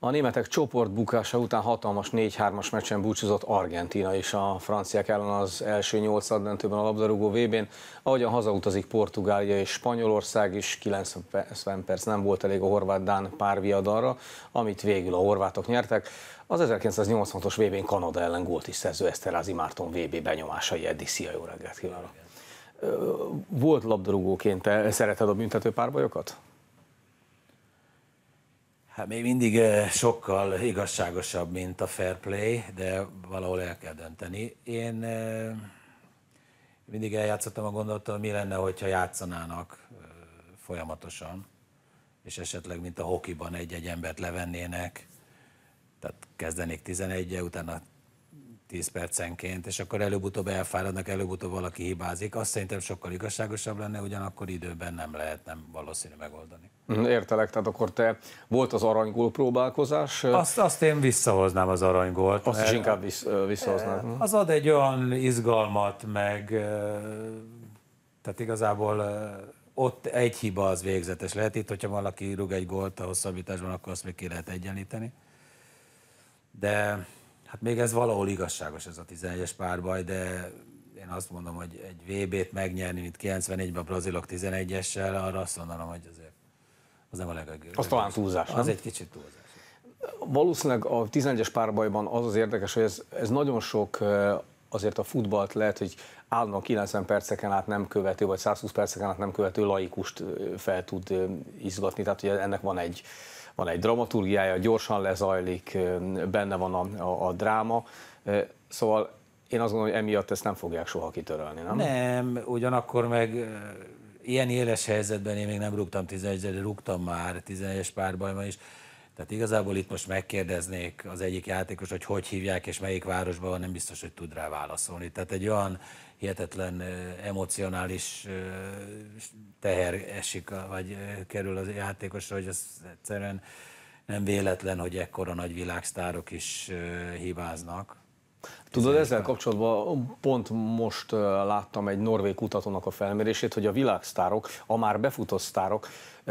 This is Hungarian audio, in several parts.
A németek csoportbukása után hatalmas 4-3-as meccsen búcsúzott Argentina és a franciák ellen az első 8 döntőben a labdarúgó vb n Ahogyan hazautazik Portugália és Spanyolország is, 90 perc nem volt elég a horvát-dán párviadalra, amit végül a horvátok nyertek. Az 1986-os vb n Kanada ellen gólt is szerző Eszterázi Márton VB benyomásai eddig. Szia, jó reggelt kívánok! Volt labdarúgóként, szereted a büntető párbajokat? Hát még mindig eh, sokkal igazságosabb, mint a fair play, de valahol el kell dönteni. Én eh, mindig eljátszottam a gondolatot, mi lenne, hogyha játszanának eh, folyamatosan, és esetleg, mint a hokiban egy-egy embert levennének, tehát kezdenék 11-e, utána 10 percenként, és akkor előbb-utóbb elfáradnak, előbb-utóbb valaki hibázik. Azt szerintem sokkal igazságosabb lenne, ugyanakkor időben nem lehet nem valószínű megoldani. Mm, értelek, tehát akkor te volt az aranygól próbálkozás. Azt, azt én visszahoznám az aranygólt. Azt is inkább visszahoznám. Mm. Az ad egy olyan izgalmat, meg tehát igazából ott egy hiba az végzetes lehet. Itt, hogyha valaki rúg egy gólt a hosszabbításban, akkor azt még ki lehet egyenlíteni. De Hát még ez valahol igazságos ez a 11-es párbaj, de én azt mondom, hogy egy VB-t megnyerni, mint 94-ben a brazilok 11-essel, arra azt mondanom, hogy azért az nem a legegő. Az talán túlzás. Az nem? egy kicsit túlzás. Valószínűleg a 11-es párbajban az az érdekes, hogy ez, ez nagyon sok eh, azért a futballt lehet, hogy állandóan 90 perceken át nem követő, vagy 120 perceken át nem követő laikust fel tud izgatni, tehát ugye ennek van egy, van egy dramaturgiája, gyorsan lezajlik, benne van a, a, a dráma, szóval én azt gondolom, hogy emiatt ezt nem fogják soha kitörölni, nem? Nem, ugyanakkor meg ilyen éles helyzetben én még nem rúgtam 11 de rúgtam már 11-es párbajban is, tehát igazából itt most megkérdeznék az egyik játékos, hogy hogy hívják és melyik városban van, nem biztos, hogy tud rá válaszolni. Tehát egy olyan hihetetlen emocionális teher esik, vagy kerül az játékosra, hogy ez egyszerűen nem véletlen, hogy ekkora nagy világsztárok is hibáznak. Tudod, ezzel kapcsolatban pont most láttam egy norvég kutatónak a felmérését, hogy a világsztárok, a már befutott sztárok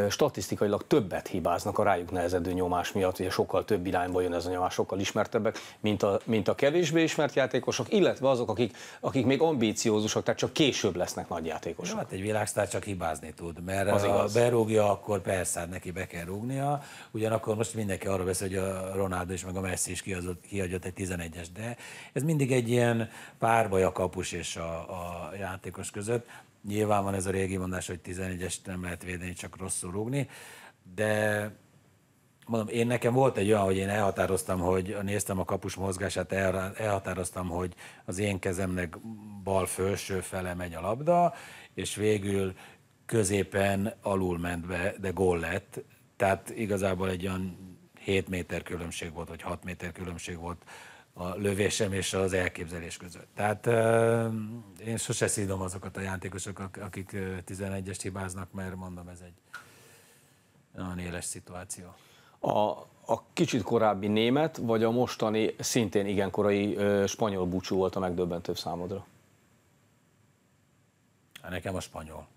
statisztikailag többet hibáznak a rájuk nehezedő nyomás miatt, ugye sokkal több irányba jön ez a nyomás, sokkal ismertebbek, mint a, mint a kevésbé ismert játékosok, illetve azok, akik, akik még ambíciózusak, tehát csak később lesznek nagy játékosok. Ja, hát egy világsztár csak hibázni tud, mert az ha berúgja, akkor persze hát neki be kell rúgnia, ugyanakkor most mindenki arra beszél, hogy a Ronaldo és meg a Messi is kiadott, kiadott egy 11-es, de ez mindig egy ilyen párbaj a kapus és a, a játékos között. Nyilván van ez a régi mondás, hogy 11 est nem lehet védeni, csak rosszul rúgni, de mondom, én nekem volt egy olyan, hogy én elhatároztam, hogy néztem a kapus mozgását, el, elhatároztam, hogy az én kezemnek bal felső fele megy a labda, és végül középen alul ment be, de gól lett. Tehát igazából egy olyan 7 méter különbség volt, vagy 6 méter különbség volt a lövésem és az elképzelés között. Tehát én sose szídom azokat a játékosokat, akik 11-est hibáznak, mert mondom, ez egy nagyon éles szituáció. A, a kicsit korábbi német, vagy a mostani szintén igen korai spanyol búcsú volt a megdöbbentőbb számodra? Nekem a spanyol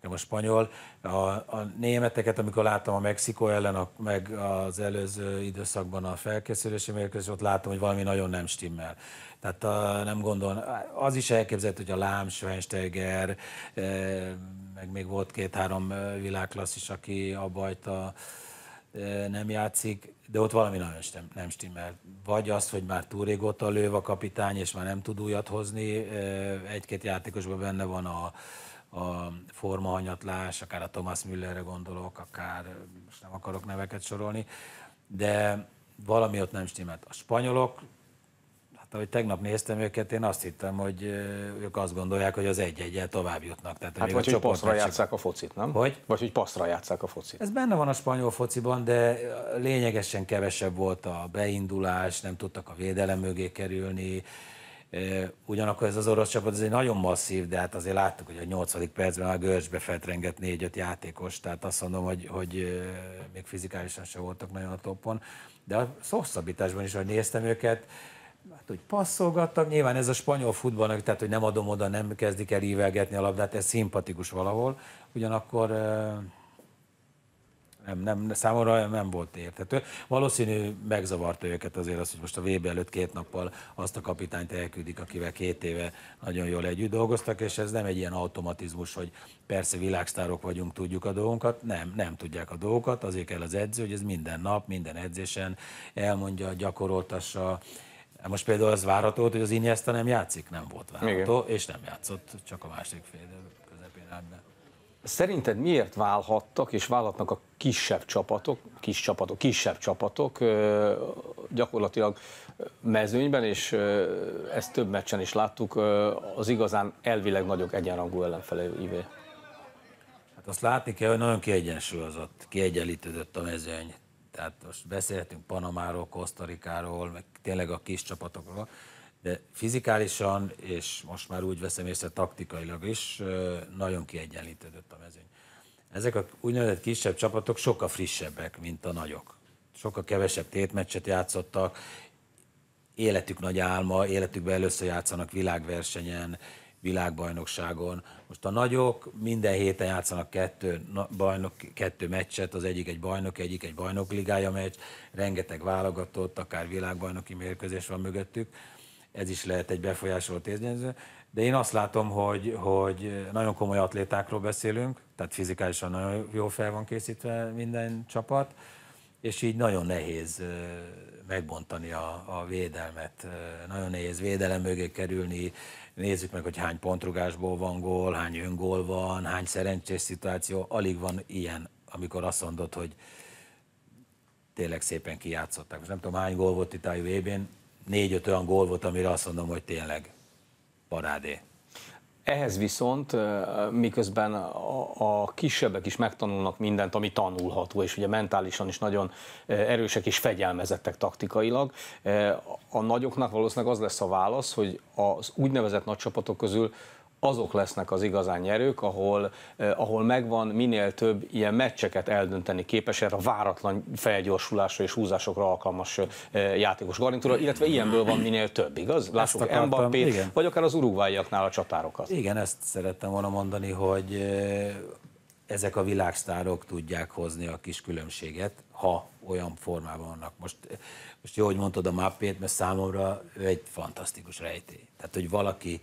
nekem a spanyol. A, a németeket, amikor láttam a Mexikó ellen, a, meg az előző időszakban a felkészülési mérkőzés, ott láttam, hogy valami nagyon nem stimmel. Tehát a, nem gondol, az is elképzelt, hogy a Lám, Schweinsteiger, e, meg még volt két-három e, világklassz is, aki a bajta e, nem játszik, de ott valami nagyon stem, nem stimmel. Vagy az, hogy már túl régóta lőv a kapitány, és már nem tud újat hozni, e, egy-két játékosban benne van a, a formahanyatlás, akár a Thomas Müllerre gondolok, akár most nem akarok neveket sorolni, de valami ott nem stimmelt. A spanyolok, hát ahogy tegnap néztem őket, én azt hittem, hogy ők azt gondolják, hogy az egy egy tovább jutnak. Tehát, hát vagy, hogy passzra játszák a focit, nem? Hogy? Vagy, hogy passzra játszák a focit. Ez benne van a spanyol fociban, de lényegesen kevesebb volt a beindulás, nem tudtak a védelem mögé kerülni, Ugyanakkor ez az orosz csapat azért nagyon masszív, de hát azért láttuk, hogy a nyolcadik percben a görcsbe feltrengett négy-öt játékos, tehát azt mondom, hogy, hogy még fizikálisan sem voltak nagyon a topon. De a hosszabbításban is, ahogy néztem őket, hát úgy passzolgattak, nyilván ez a spanyol futballnak, tehát hogy nem adom oda, nem kezdik el ívelgetni a labdát, ez szimpatikus valahol, ugyanakkor nem, nem, számomra nem volt érthető. Valószínű megzavarta őket azért az, hogy most a VB előtt két nappal azt a kapitányt elküldik, akivel két éve nagyon jól együtt dolgoztak, és ez nem egy ilyen automatizmus, hogy persze világsztárok vagyunk, tudjuk a dolgunkat, nem, nem tudják a dolgokat, azért kell az edző, hogy ez minden nap, minden edzésen elmondja, gyakoroltassa, most például az várható, hogy az Iniesta nem játszik, nem volt várható, Igen. és nem játszott, csak a másik fél közepén állt Szerinted miért válhattak és válhatnak a kisebb csapatok, kis csapatok, kisebb csapatok gyakorlatilag mezőnyben, és ezt több meccsen is láttuk, az igazán elvileg nagyok egyenrangú ellenfeleivé? Hát azt látni kell, hogy nagyon kiegyensúlyozott, kiegyenlítődött a mezőny. Tehát most beszélhetünk Panamáról, Kosztarikáról, meg tényleg a kis csapatokról de fizikálisan, és most már úgy veszem észre taktikailag is, nagyon kiegyenlítődött a mezőny. Ezek a úgynevezett kisebb csapatok sokkal frissebbek, mint a nagyok. Sokkal kevesebb tétmeccset játszottak, életük nagy álma, életükben először játszanak világversenyen, világbajnokságon. Most a nagyok minden héten játszanak kettő, bajnok, kettő meccset, az egyik egy bajnok, egyik egy bajnokligája meccs, rengeteg válogatott, akár világbajnoki mérkőzés van mögöttük ez is lehet egy befolyásoló tényező. De én azt látom, hogy, hogy nagyon komoly atlétákról beszélünk, tehát fizikálisan nagyon jó fel van készítve minden csapat, és így nagyon nehéz megbontani a, a védelmet, nagyon nehéz védelem mögé kerülni, nézzük meg, hogy hány pontrugásból van gól, hány öngól van, hány szerencsés szituáció, alig van ilyen, amikor azt mondod, hogy tényleg szépen kijátszották. Most nem tudom, hány gól volt itt a jövőben, négy-öt olyan gól volt, amire azt mondom, hogy tényleg parádé. Ehhez viszont, miközben a kisebbek is megtanulnak mindent, ami tanulható, és ugye mentálisan is nagyon erősek és fegyelmezettek taktikailag, a nagyoknak valószínűleg az lesz a válasz, hogy az úgynevezett nagy csapatok közül azok lesznek az igazán nyerők, ahol, eh, ahol megvan minél több ilyen meccseket eldönteni képes, erre váratlan felgyorsulásra és húzásokra alkalmas eh, játékos garnitúra, illetve ilyenből van minél több, igaz? Lássuk mbappé vagy akár az urugvájaknál a csatárokat. Igen, ezt szerettem volna mondani, hogy eh, ezek a világsztárok tudják hozni a kis különbséget, ha olyan formában vannak. Most, most jó, hogy mondtad a Mappét, mert számomra ő egy fantasztikus rejtély. Tehát, hogy valaki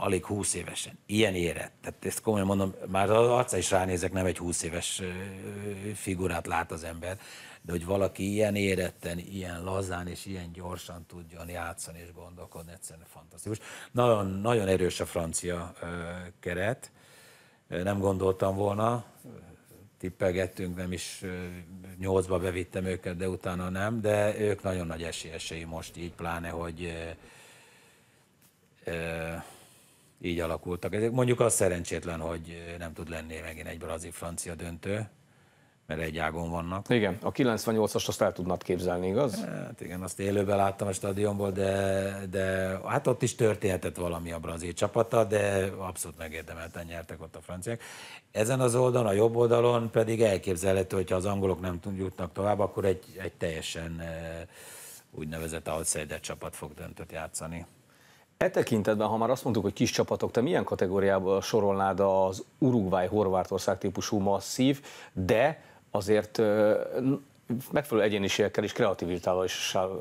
alig 20 évesen, ilyen érett. Tehát ezt komolyan mondom, már az arca is ránézek, nem egy 20 éves figurát lát az ember, de hogy valaki ilyen éretten, ilyen lazán és ilyen gyorsan tudjon játszani és gondolkodni, egyszerűen fantasztikus. Nagyon, nagyon erős a francia keret, nem gondoltam volna, tippelgettünk, nem is nyolcba bevittem őket, de utána nem, de ők nagyon nagy esélyesei most így, pláne, hogy így alakultak. Ezek mondjuk az szerencsétlen, hogy nem tud lenni megint egy brazil-francia döntő, mert egy ágon vannak. Igen, a 98 as azt el tudnád képzelni, igaz? Hát igen, azt élőben láttam a stadionból, de, de hát ott is történhetett valami a brazil csapata, de abszolút megérdemelten nyertek ott a franciák. Ezen az oldalon, a jobb oldalon pedig elképzelhető, hogyha az angolok nem jutnak tovább, akkor egy, egy teljesen úgynevezett outsider csapat fog döntött játszani. E tekintetben, ha már azt mondtuk, hogy kis csapatok, te milyen kategóriába sorolnád az Uruguay-Horvátország típusú masszív, de azért megfelelő egyéniségekkel és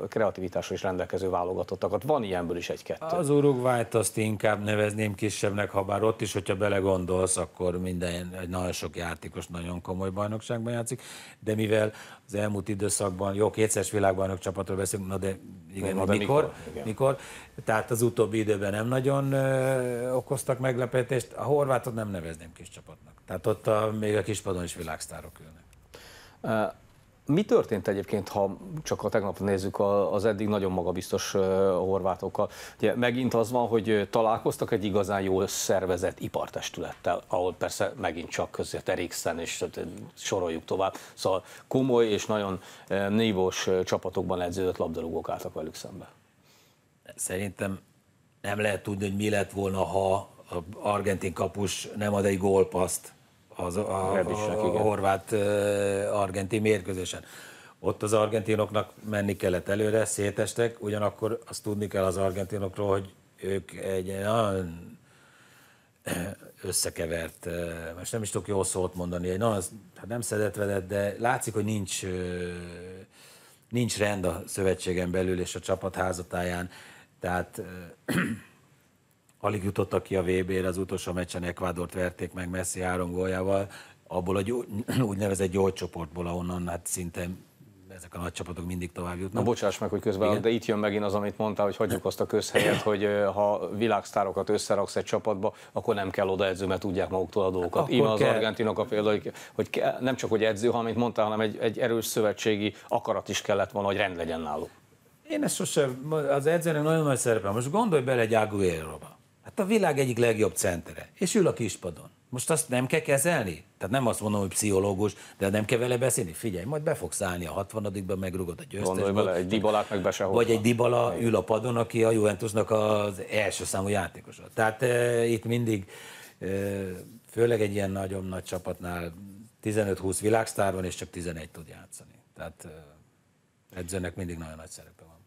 kreativitással is rendelkező válogatottakat. Van ilyenből is egy-kettő. Az Uruguayt azt inkább nevezném kisebbnek, ha bár ott is, hogyha belegondolsz, akkor minden, egy nagyon sok játékos nagyon komoly bajnokságban játszik, de mivel az elmúlt időszakban, jó, kétszeres világbajnok csapatról beszélünk, na de igen, na, de mikor, mikor, igen. mikor, tehát az utóbbi időben nem nagyon ö, okoztak meglepetést, a horvátot nem nevezném kis csapatnak. Tehát ott a, még a kispadon is világsztárok ülnek. Uh, mi történt egyébként, ha csak a tegnap nézzük az eddig nagyon magabiztos horvátokkal? Ugye megint az van, hogy találkoztak egy igazán jól szervezett ipartestülettel, ahol persze megint csak között Eriksen és soroljuk tovább. Szóval komoly és nagyon nívós csapatokban edződött labdarúgók álltak velük szembe. Szerintem nem lehet tudni, hogy mi lett volna, ha argentin kapus nem ad egy gólpaszt az, a, a, a horvát-argentin mérkőzésen. Ott az argentinoknak menni kellett előre, szétestek, ugyanakkor azt tudni kell az argentinokról, hogy ők egy nagyon összekevert, most nem is tudok jó szót mondani, egy nagyon, hát nem szedetvedett, de látszik, hogy nincs, nincs rend a szövetségen belül és a csapat házatáján, tehát Alig jutottak ki a vb re az utolsó meccsen Ekvádort verték meg Messi három góljával, abból a gyó, úgynevezett gyógy csoportból, ahonnan hát szinte ezek a nagy csapatok mindig tovább jutnak. Na bocsáss meg, hogy közben, Igen? de itt jön megint az, amit mondtál, hogy hagyjuk azt a közhelyet, hogy ha világsztárokat összeraksz egy csapatba, akkor nem kell oda edző, mert tudják maguktól a dolgokat. Hát, Ima az kell. argentinok a példa, hogy, hogy kell, nem csak hogy edző, hanem, amit mondtál, hanem egy, egy erős szövetségi akarat is kellett volna, hogy rend legyen náluk. Én ezt sose, az edzőnek nagyon nagy szerepe. Most gondolj bele egy Aguero-ba. Hát a világ egyik legjobb centere, és ül a kispadon. Most azt nem kell kezelni? Tehát nem azt mondom, hogy pszichológus, de nem kell vele beszélni. Figyelj, majd be fogsz állni a 60 ban megrugod a győztes. Gondolj bele, egy dibalát meg be se Vagy egy dibala ül a padon, aki a Juventusnak az első számú játékosa. Tehát e, itt mindig, e, főleg egy ilyen nagyon nagy csapatnál 15-20 világsztár van, és csak 11 tud játszani. Tehát e, Edzőnek mindig nagyon nagy szerepe van.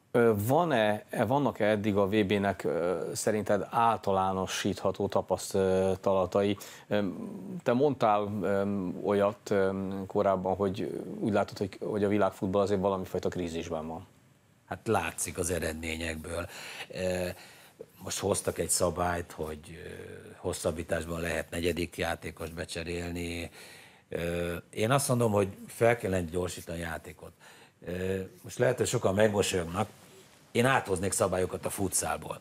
Van-e, vannak-e eddig a VB-nek szerinted általánosítható tapasztalatai? Te mondtál olyat korábban, hogy úgy látod, hogy, a világfutball azért valamifajta krízisben van. Hát látszik az eredményekből. Most hoztak egy szabályt, hogy hosszabbításban lehet negyedik játékos becserélni. Én azt mondom, hogy fel kellene gyorsítani a játékot most lehet, hogy sokan megmosolyognak, én áthoznék szabályokat a futszálból.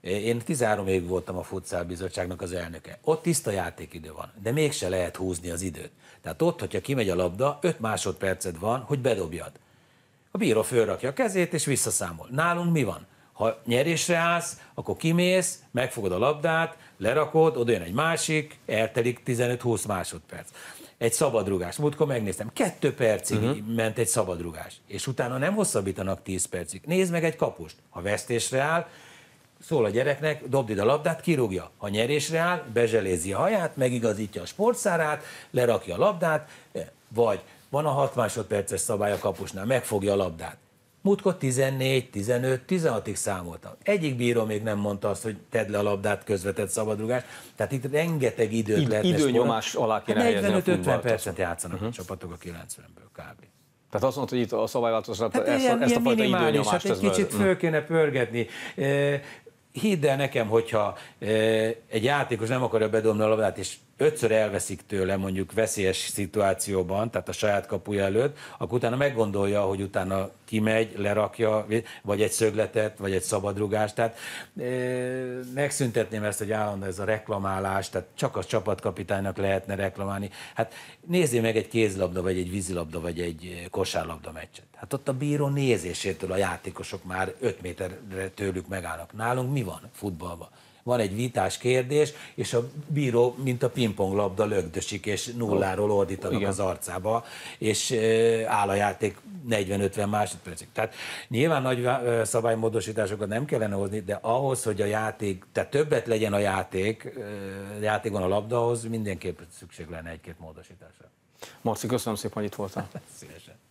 Én 13 évig voltam a futszál bizottságnak az elnöke. Ott tiszta játékidő van, de mégse lehet húzni az időt. Tehát ott, hogyha kimegy a labda, 5 másodperced van, hogy bedobjad. A bíró fölrakja a kezét és visszaszámol. Nálunk mi van? Ha nyerésre állsz, akkor kimész, megfogod a labdát, lerakod, oda jön egy másik, eltelik 15-20 másodperc egy szabadrugás. Múltkor megnéztem, kettő percig uh-huh. ment egy szabadrugás, és utána nem hosszabbítanak tíz percig. Nézd meg egy kapust. Ha vesztésre áll, szól a gyereknek, dobd ide a labdát, kirúgja. Ha nyerésre áll, bezselézi a haját, megigazítja a sportszárát, lerakja a labdát, vagy van a hat másodperces szabály a kapusnál, megfogja a labdát. Múltkor 14, 15, 16 számoltam. Egyik bíró még nem mondta azt, hogy tedd le a labdát, közvetett szabadrugást. Tehát itt rengeteg időt Id- lehetne Időnyomás spóra. alá kéne hát 45-50 percet játszanak uh-huh. a mhm. csapatok a 90-ből kb. Tehát azt mondta, hogy itt a szabályváltozás hát ezt, ilyen, ezt a fajta hát időnyomást... Hát egy kicsit föl mhm. kéne pörgetni hidd el nekem, hogyha e, egy játékos nem akarja bedobni a labdát, és ötször elveszik tőle mondjuk veszélyes szituációban, tehát a saját kapuja előtt, akkor utána meggondolja, hogy utána kimegy, lerakja, vagy egy szögletet, vagy egy szabadrugást. Tehát e, megszüntetném ezt, hogy állandó ez a reklamálás, tehát csak a csapatkapitánynak lehetne reklamálni. Hát nézzé meg egy kézlabda, vagy egy vízilabda, vagy egy kosárlabda meccset. Hát ott a bíró nézésétől a játékosok már 5 méterre tőlük megállnak. Nálunk mi mi van futballban? Van egy vitás kérdés, és a bíró, mint a pingponglabda lögdösik, és nulláról oh, ordítanak Igen. az arcába, és áll a játék 40-50 másodpercig. Tehát nyilván nagy szabálymódosításokat nem kellene hozni, de ahhoz, hogy a játék, tehát többet legyen a játék, játékon a labda, ahhoz mindenképp szükség lenne egy-két módosításra. Marci, köszönöm szépen, hogy itt voltál. Szívesen.